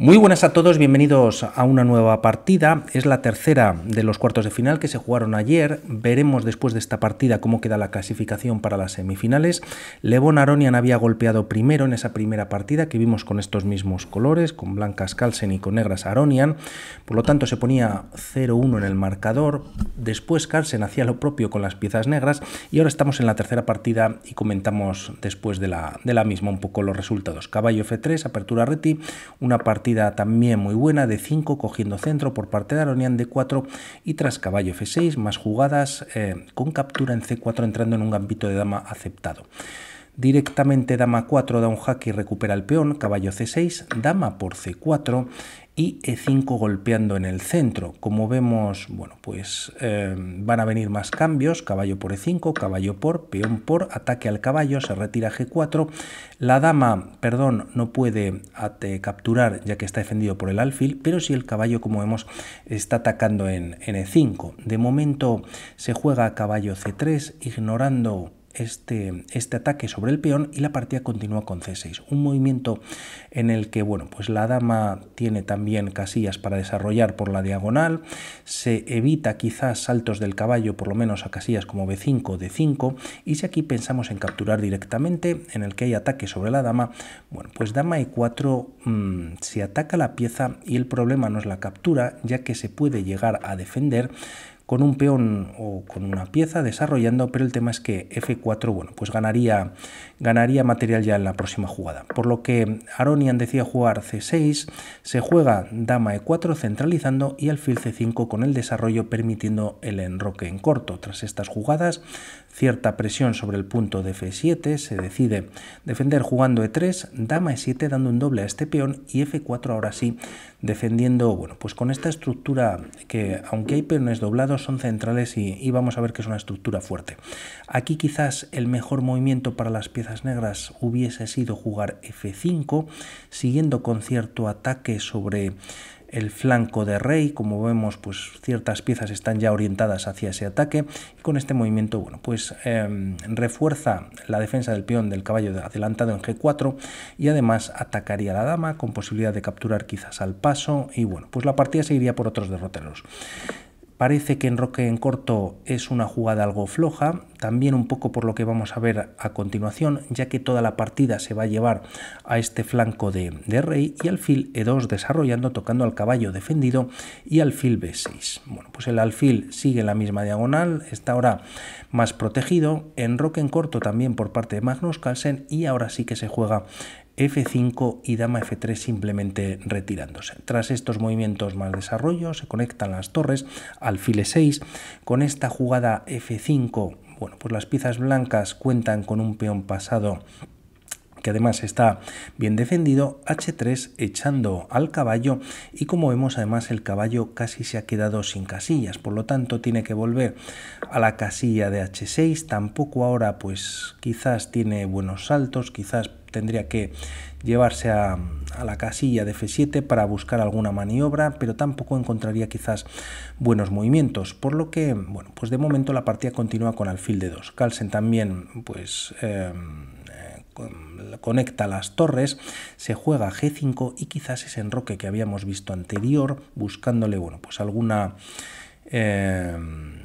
Muy buenas a todos, bienvenidos a una nueva partida. Es la tercera de los cuartos de final que se jugaron ayer. Veremos después de esta partida cómo queda la clasificación para las semifinales. Levon Aronian había golpeado primero en esa primera partida que vimos con estos mismos colores, con blancas Carlsen y con negras Aronian. Por lo tanto se ponía 0-1 en el marcador. Después Carlsen hacía lo propio con las piezas negras y ahora estamos en la tercera partida y comentamos después de la, de la misma un poco los resultados. Caballo F3, apertura reti, una partida también muy buena de 5 cogiendo centro por parte de Aronian de 4 y tras caballo F6 más jugadas eh, con captura en C4 entrando en un gambito de dama aceptado directamente dama 4 da un hack y recupera el peón, caballo c6, dama por c4 y e5 golpeando en el centro. Como vemos, bueno, pues em, van a venir más cambios, caballo por e5, caballo por, peón por, ataque al caballo, se retira g4. La dama, perdón, no puede eh, capturar ya que está defendido por el alfil, pero si el caballo, como vemos, está atacando en, en e5. De momento se juega caballo c3, ignorando este, este ataque sobre el peón y la partida continúa con c6. Un movimiento en el que bueno, pues la dama tiene también casillas para desarrollar por la diagonal, se evita quizás saltos del caballo por lo menos a casillas como b5, d5 y si aquí pensamos en capturar directamente en el que hay ataque sobre la dama, bueno, pues dama e4 mm, se ataca la pieza y el problema no es la captura ya que se puede llegar a defender con un peón o con una pieza desarrollando, pero el tema es que F4, bueno, pues ganaría, ganaría material ya en la próxima jugada. Por lo que Aronian decía jugar C6, se juega dama E4 centralizando y alfil C5 con el desarrollo permitiendo el enroque en corto. Tras estas jugadas, cierta presión sobre el punto de F7, se decide defender jugando E3, dama E7 dando un doble a este peón y F4 ahora sí defendiendo, bueno, pues con esta estructura que aunque hay peones doblados, son centrales y, vamos a ver que es una estructura fuerte. Aquí quizás el mejor movimiento para las piezas negras hubiese sido jugar F5, siguiendo con cierto ataque sobre el flanco de rey, como vemos pues ciertas piezas están ya orientadas hacia ese ataque y con este movimiento bueno pues em, refuerza la defensa del peón del caballo adelantado en g4 y además atacaría a la dama con posibilidad de capturar quizás al paso y bueno pues la partida seguiría por otros derroteros. Parece que en roque en corto es una jugada algo floja, también un poco por lo que vamos a ver a continuación, ya que toda la partida se va a llevar a este flanco de, rey y alfil e2 desarrollando, tocando al caballo defendido y alfil b6. Bueno, pues el alfil sigue la misma diagonal, está ahora más protegido, en roque en corto también por parte de Magnus Carlsen y ahora sí que se juega F5 y dama F3 simplemente retirándose. Tras estos movimientos más desarrollo se conectan las torres, al file 6 con esta jugada F5, bueno, pues las piezas blancas cuentan con un peón pasado que además está bien defendido, H3 echando al caballo y como vemos además el caballo casi se ha quedado sin casillas, por lo tanto tiene que volver a la casilla de H6, tampoco ahora pues quizás tiene buenos saltos, quizás tendría que llevarse a, la casilla de F7 para buscar alguna maniobra, pero tampoco encontraría quizás buenos movimientos, por lo que, bueno, pues de momento la partida continúa con alfil de 2. Carlsen también, pues... Em, eh, conecta las torres, se juega G5 y quizás ese enroque que habíamos visto anterior, buscándole, bueno, pues alguna... Em,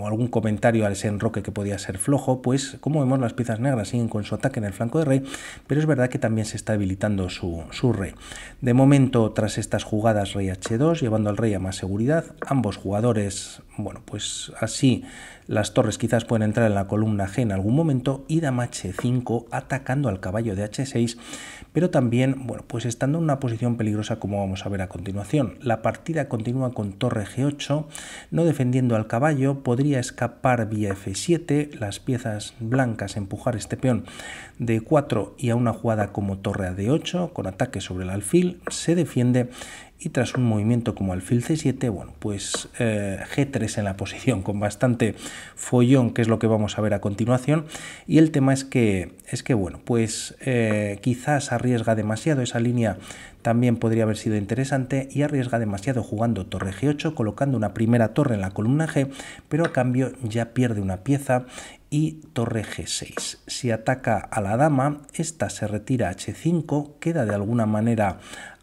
o algún comentario al senroque que podía ser flojo, pues como vemos las piezas negras siguen con su ataque en el flanco de rey, pero es verdad que también se está debilitando su, su rey. De momento, tras estas jugadas rey h2, llevando al rey a más seguridad, ambos jugadores, bueno, pues así las torres quizás pueden entrar en la columna G en algún momento y dama H5 atacando al caballo de H6, pero también, bueno, pues estando en una posición peligrosa como vamos a ver a continuación. La partida continúa con torre G8, no defendiendo al caballo, podría escapar vía F7, las piezas blancas empujar este peón de 4 y a una jugada como torre a D8 con ataque sobre el alfil, se defiende y tras un movimiento como alfil c7, bueno, pues eh, g3 en la posición con bastante follón, que es lo que vamos a ver a continuación. Y el tema es que, es que bueno, pues eh, quizás arriesga demasiado esa línea también podría haber sido interesante y arriesga demasiado jugando torre g8 colocando una primera torre en la columna g pero a cambio ya pierde una pieza y torre g6. Si ataca a la dama, esta se retira a h5, queda de alguna manera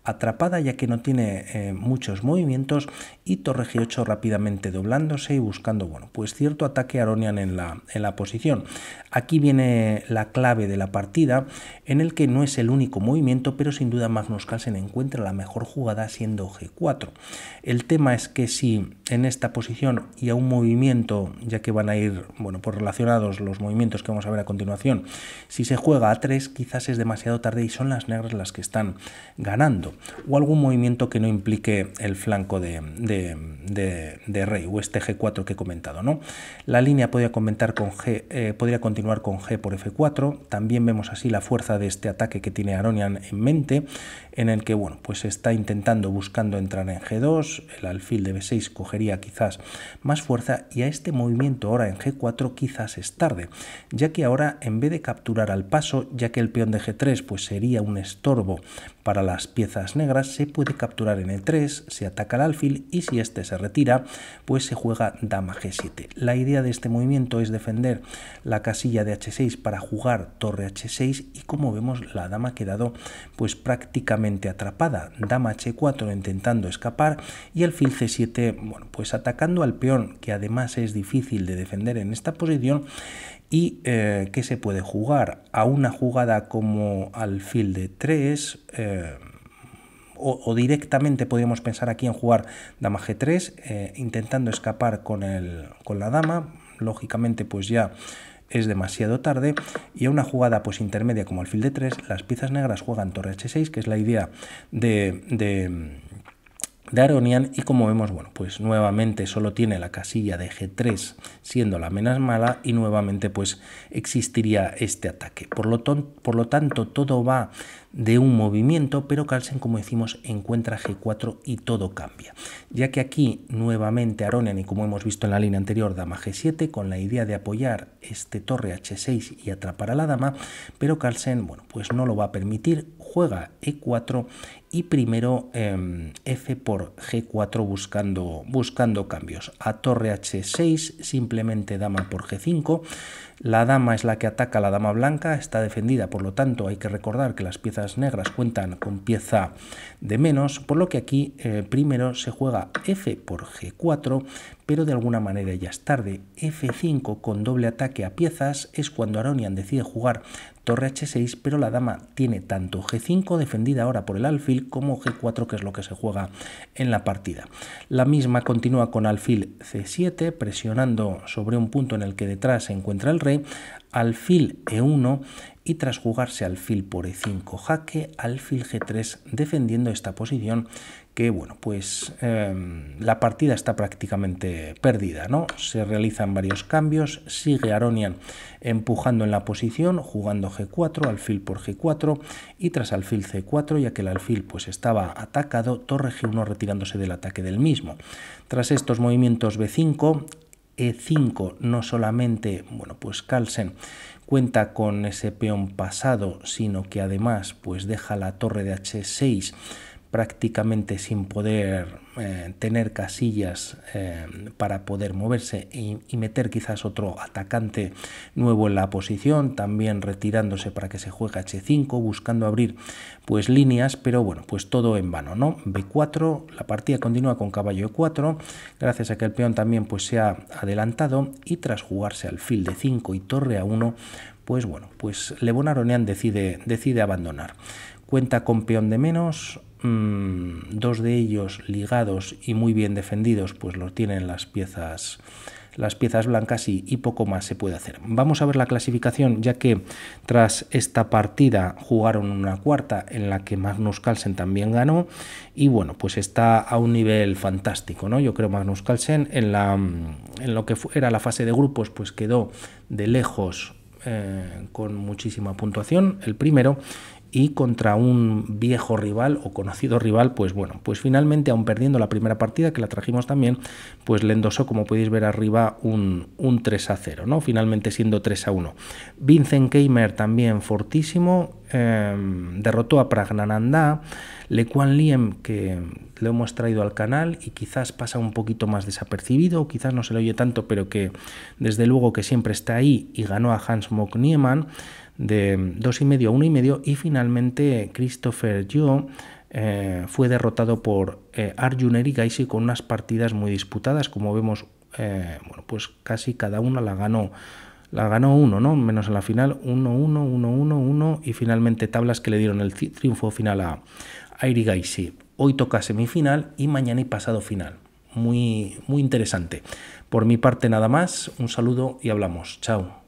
atrapada ya que no tiene eh, muchos movimientos y torre g8 rápidamente doblándose y buscando bueno, pues cierto ataque aronian en la, en la posición. Aquí viene la clave de la partida, en el que no es el único movimiento, pero sin duda Magnus Carlsen encuentra la mejor jugada siendo g4. El tema es que si en esta posición y a un movimiento, ya que van a ir bueno, pues relacionados los movimientos que vamos a ver a continuación, si se juega a 3 quizás es demasiado tarde y son las negras las que están ganando, o algún movimiento que no implique el flanco de de, rey o este G4 que he comentado. ¿no? La línea podría, comentar con G, eh, podría continuar con G por F4. También vemos así la fuerza de este ataque que tiene Aronian en mente, en el que bueno, pues está intentando, buscando entrar en G2. El alfil de B6 cogería quizás más fuerza y a este movimiento ahora en G4 quizás es tarde, ya que ahora en vez de capturar al paso, ya que el peón de G3 pues sería un estorbo para las piezas negras, se puede capturar en E3, se ataca al alfil y si este se retira, pues se juega dama g7. La idea de este movimiento es defender la casilla de h6 para jugar torre h6 y como vemos la dama ha quedado pues prácticamente atrapada. Dama h4 intentando escapar y el fil c7 bueno, pues atacando al peón que además es difícil de defender en esta posición y eh, que se puede jugar a una jugada como al fil de 3 o, directamente podríamos pensar aquí en jugar dama g3, eh, intentando escapar con, con la dama, lógicamente pues ya es demasiado tarde, y a una jugada pues intermedia como alfil de 3, las piezas negras juegan torre h6, que es la idea de de Aronian y como vemos, bueno, pues nuevamente solo tiene la casilla de G3 siendo la menos mala y nuevamente pues existiría este ataque. Por lo, por lo tanto, todo va de un movimiento, pero Carlsen, como decimos, encuentra G4 y todo cambia. Ya que aquí nuevamente Aronian y como hemos visto en la línea anterior, dama G7 con la idea de apoyar este torre H6 y atrapar a la dama, pero Carlsen, bueno, pues no lo va a permitir, juega E4 y primero em, F por G4 buscando, buscando cambios. A torre H6 simplemente dama por G5 la dama es la que ataca a la dama blanca, está defendida, por lo tanto hay que recordar que las piezas negras cuentan con pieza de menos, por lo que aquí eh, primero se juega f por g4, pero de alguna manera ya es tarde. f5 con doble ataque a piezas es cuando Aronian decide jugar torre h6, pero la dama tiene tanto g5 defendida ahora por el alfil como g4 que es lo que se juega en la partida. La misma continúa con alfil c7 presionando sobre un punto en el que detrás se encuentra el alfil e1 y tras jugarse alfil por e5 jaque, alfil g3 defendiendo esta posición que bueno, pues em, la partida está prácticamente perdida, ¿no? Se realizan varios cambios, sigue Aronian empujando en la posición, jugando G4, alfil por G4 y tras alfil C4, ya que el alfil pues estaba atacado, torre G1 retirándose del ataque del mismo. Tras estos movimientos B5, e5 no solamente, bueno, pues Carlsen cuenta con ese peón pasado, sino que además pues deja la torre de H6 prácticamente sin poder eh, tener casillas eh, para poder moverse y, meter quizás otro atacante nuevo en la posición, también retirándose para que se juegue H5, buscando abrir pues líneas, pero bueno, pues todo en vano, ¿no? B4, la partida continúa con caballo E4, gracias a que el peón también pues se ha adelantado y tras jugarse alfil de 5 y torre a 1, pues bueno, pues Le Aronian decide, decide abandonar. Cuenta con peón de menos, Mm, dos de ellos ligados y muy bien defendidos, pues lo tienen las piezas las piezas blancas y, poco más se puede hacer. Vamos a ver la clasificación, ya que tras esta partida jugaron una cuarta en la que Magnus Carlsen también ganó y bueno, pues está a un nivel fantástico, ¿no? Yo creo Magnus Carlsen en, la, mm, en lo que era la fase de grupos pues quedó de lejos eh, con muchísima puntuación, el primero, y contra un viejo rival o conocido rival, pues bueno, pues finalmente aun perdiendo la primera partida que la trajimos también, pues le endosó, como podéis ver arriba, un, 3 a 0, ¿no? Finalmente siendo 3 a 1. Vincent Keimer también fortísimo, em, derrotó a Pragnananda, Le Kuan Liem, que le hemos traído al canal y quizás pasa un poquito más desapercibido, quizás no se le oye tanto, pero que desde luego que siempre está ahí y ganó a Hans Mock Niemann, de 2,5 a 1,5 y finalmente Christopher Yo eh, fue derrotado por eh, Arjun con unas partidas muy disputadas, como vemos, eh, bueno, pues casi cada una la ganó. La ganó uno, ¿no? Menos en la final, 1-1, 1-1, 1 y finalmente tablas que le dieron el triunfo final a, Erigaisi Hoy toca semifinal y mañana y pasado final. Muy, muy interesante. Por mi parte nada más, un saludo y hablamos. Chao.